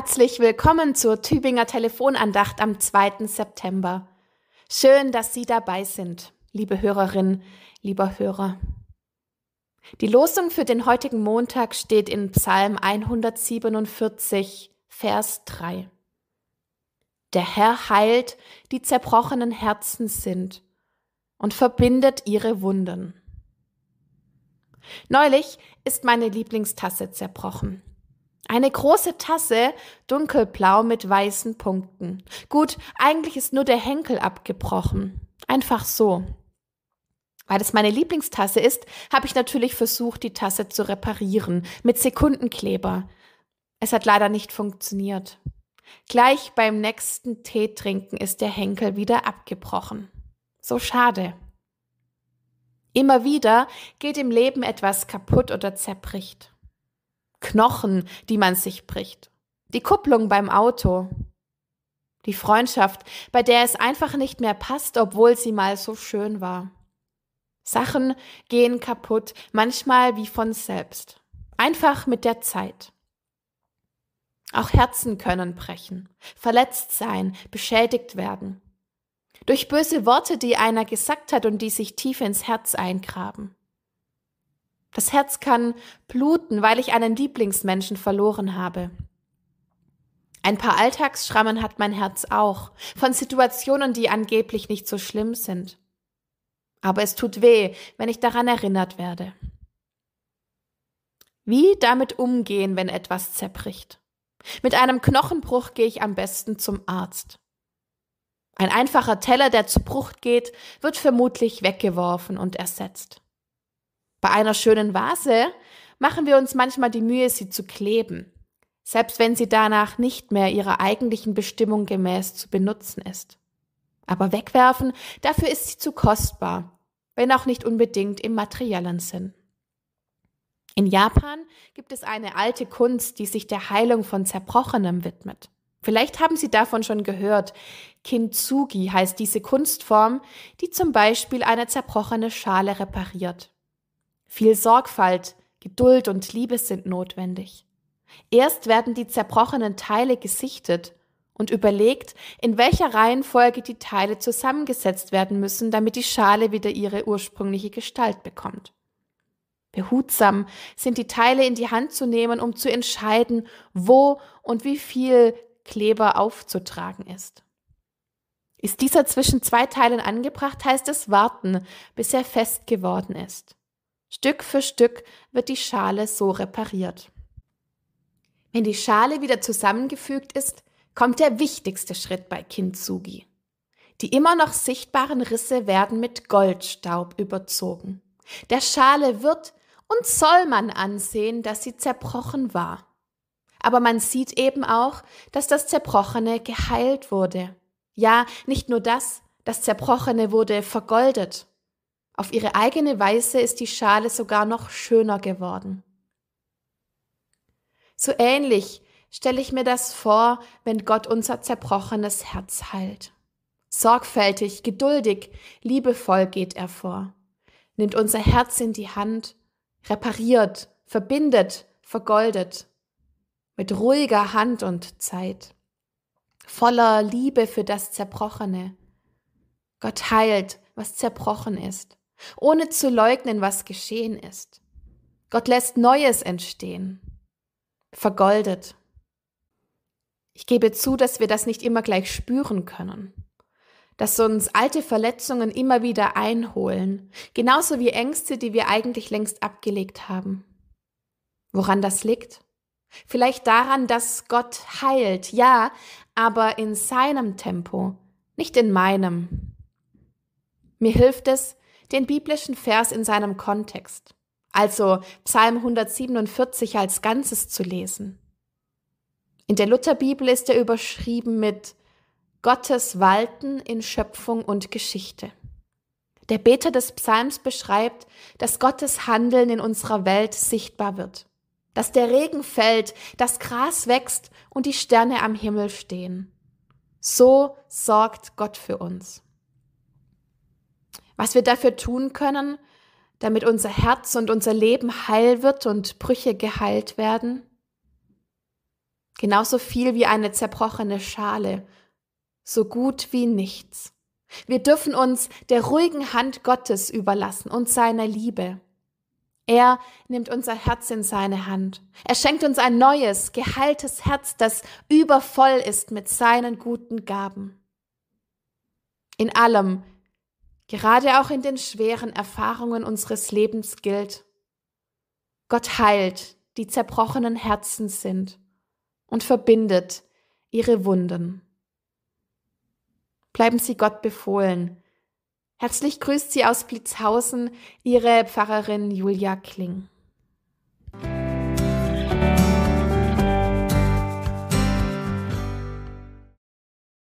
Herzlich willkommen zur Tübinger Telefonandacht am 2. September. Schön, dass Sie dabei sind, liebe Hörerin, lieber Hörer. Die Losung für den heutigen Montag steht in Psalm 147, Vers 3. Der Herr heilt, die zerbrochenen Herzen sind, und verbindet ihre Wunden. Neulich ist meine Lieblingstasse zerbrochen. Eine große Tasse, dunkelblau mit weißen Punkten. Gut, eigentlich ist nur der Henkel abgebrochen. Einfach so. Weil es meine Lieblingstasse ist, habe ich natürlich versucht, die Tasse zu reparieren mit Sekundenkleber. Es hat leider nicht funktioniert. Gleich beim nächsten Tee trinken ist der Henkel wieder abgebrochen. So schade. Immer wieder geht im Leben etwas kaputt oder zerbricht. Knochen, die man sich bricht. Die Kupplung beim Auto. Die Freundschaft, bei der es einfach nicht mehr passt, obwohl sie mal so schön war. Sachen gehen kaputt, manchmal wie von selbst. Einfach mit der Zeit. Auch Herzen können brechen, verletzt sein, beschädigt werden. Durch böse Worte, die einer gesagt hat und die sich tief ins Herz eingraben. Das Herz kann bluten, weil ich einen Lieblingsmenschen verloren habe. Ein paar Alltagsschrammen hat mein Herz auch, von Situationen, die angeblich nicht so schlimm sind. Aber es tut weh, wenn ich daran erinnert werde. Wie damit umgehen, wenn etwas zerbricht? Mit einem Knochenbruch gehe ich am besten zum Arzt. Ein einfacher Teller, der zu Bruch geht, wird vermutlich weggeworfen und ersetzt. Bei einer schönen Vase machen wir uns manchmal die Mühe, sie zu kleben, selbst wenn sie danach nicht mehr ihrer eigentlichen Bestimmung gemäß zu benutzen ist. Aber wegwerfen, dafür ist sie zu kostbar, wenn auch nicht unbedingt im materiellen Sinn. In Japan gibt es eine alte Kunst, die sich der Heilung von Zerbrochenem widmet. Vielleicht haben Sie davon schon gehört. Kintsugi heißt diese Kunstform, die zum Beispiel eine zerbrochene Schale repariert. Viel Sorgfalt, Geduld und Liebe sind notwendig. Erst werden die zerbrochenen Teile gesichtet und überlegt, in welcher Reihenfolge die Teile zusammengesetzt werden müssen, damit die Schale wieder ihre ursprüngliche Gestalt bekommt. Behutsam sind die Teile in die Hand zu nehmen, um zu entscheiden, wo und wie viel Kleber aufzutragen ist. Ist dieser zwischen zwei Teilen angebracht, heißt es warten, bis er fest geworden ist. Stück für Stück wird die Schale so repariert. Wenn die Schale wieder zusammengefügt ist, kommt der wichtigste Schritt bei Kintsugi. Die immer noch sichtbaren Risse werden mit Goldstaub überzogen. Der Schale wird und soll man ansehen, dass sie zerbrochen war. Aber man sieht eben auch, dass das Zerbrochene geheilt wurde. Ja, nicht nur das, das Zerbrochene wurde vergoldet. Auf ihre eigene Weise ist die Schale sogar noch schöner geworden. So ähnlich stelle ich mir das vor, wenn Gott unser zerbrochenes Herz heilt. Sorgfältig, geduldig, liebevoll geht er vor, nimmt unser Herz in die Hand, repariert, verbindet, vergoldet, mit ruhiger Hand und Zeit, voller Liebe für das Zerbrochene. Gott heilt, was zerbrochen ist ohne zu leugnen, was geschehen ist. Gott lässt Neues entstehen, vergoldet. Ich gebe zu, dass wir das nicht immer gleich spüren können, dass uns alte Verletzungen immer wieder einholen, genauso wie Ängste, die wir eigentlich längst abgelegt haben. Woran das liegt? Vielleicht daran, dass Gott heilt, ja, aber in seinem Tempo, nicht in meinem. Mir hilft es, den biblischen Vers in seinem Kontext, also Psalm 147 als Ganzes zu lesen. In der Lutherbibel ist er überschrieben mit Gottes Walten in Schöpfung und Geschichte. Der Beter des Psalms beschreibt, dass Gottes Handeln in unserer Welt sichtbar wird, dass der Regen fällt, das Gras wächst und die Sterne am Himmel stehen. So sorgt Gott für uns was wir dafür tun können, damit unser Herz und unser Leben heil wird und Brüche geheilt werden? Genauso viel wie eine zerbrochene Schale, so gut wie nichts. Wir dürfen uns der ruhigen Hand Gottes überlassen und seiner Liebe. Er nimmt unser Herz in seine Hand. Er schenkt uns ein neues, geheiltes Herz, das übervoll ist mit seinen guten Gaben. In allem Gerade auch in den schweren Erfahrungen unseres Lebens gilt, Gott heilt, die zerbrochenen Herzen sind und verbindet ihre Wunden. Bleiben Sie Gott befohlen. Herzlich grüßt Sie aus Blitzhausen Ihre Pfarrerin Julia Kling.